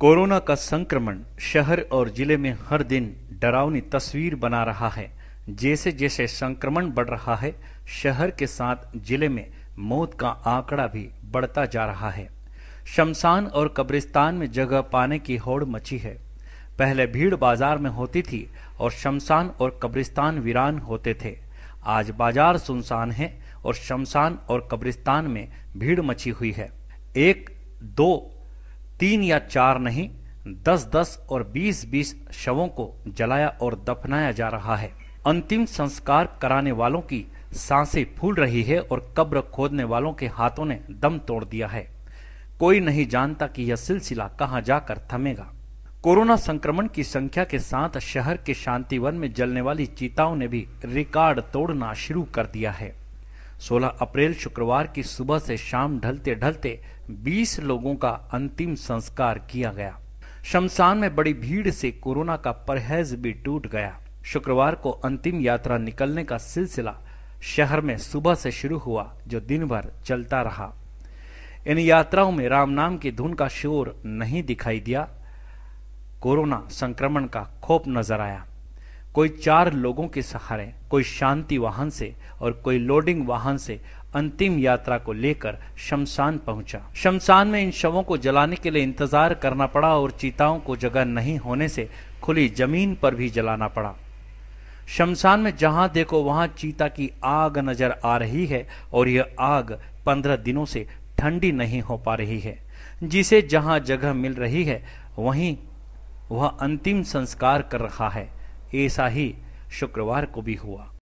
corona का संक्रमण शहर और जिले में हर दिन डरावनी तस्वीर बना रहा है जैसे जैसे संक्रमण बढ़ रहा है शहर के साथ जिले में मौत का आंकड़ा भी बढ़ता जा रहा है शमशान और कब्रिस्तान में जगह पाने की होड़ मची है पहले भीड़ बाजार में होती थी और शमशान और कब्रिस्तान वीरान होते थे आज बाजार सुनसान है और शमशान और कब्रिस्तान में भीड़ मची हुई है एक दो तीन या चार नहीं दस दस और बीस बीस शवों को जलाया और दफनाया जा रहा है अंतिम संस्कार कराने वालों की सांसें फूल रही है और कब्र खोदने वालों के हाथों ने दम तोड़ दिया है कोई नहीं जानता कि यह सिलसिला कहां जाकर थमेगा कोरोना संक्रमण की संख्या के साथ शहर के शांतिवन में जलने वाली चिताओं ने भी रिकॉर्ड तोड़ना शुरू कर दिया है 16 अप्रैल शुक्रवार की सुबह से शाम ढलते ढलते 20 लोगों का अंतिम संस्कार किया गया शमशान में बड़ी भीड़ से कोरोना का परहेज भी टूट गया शुक्रवार को अंतिम यात्रा निकलने का सिलसिला शहर में सुबह से शुरू हुआ जो दिन भर चलता रहा इन यात्राओं में राम नाम की धुन का शोर नहीं दिखाई दिया कोरोना संक्रमण का खोप नजर आया कोई चार लोगों के सहारे कोई शांति वाहन से और कोई लोडिंग वाहन से अंतिम यात्रा को लेकर शमशान पहुंचा शमशान में इन शवों को जलाने के लिए इंतजार करना पड़ा और चीताओं को जगह नहीं होने से खुली जमीन पर भी जलाना पड़ा शमशान में जहां देखो वहां चीता की आग नजर आ रही है और यह आग पंद्रह दिनों से ठंडी नहीं हो पा रही है जिसे जहां जगह मिल रही है वहीं वह अंतिम संस्कार कर रहा है ऐसा ही शुक्रवार को भी हुआ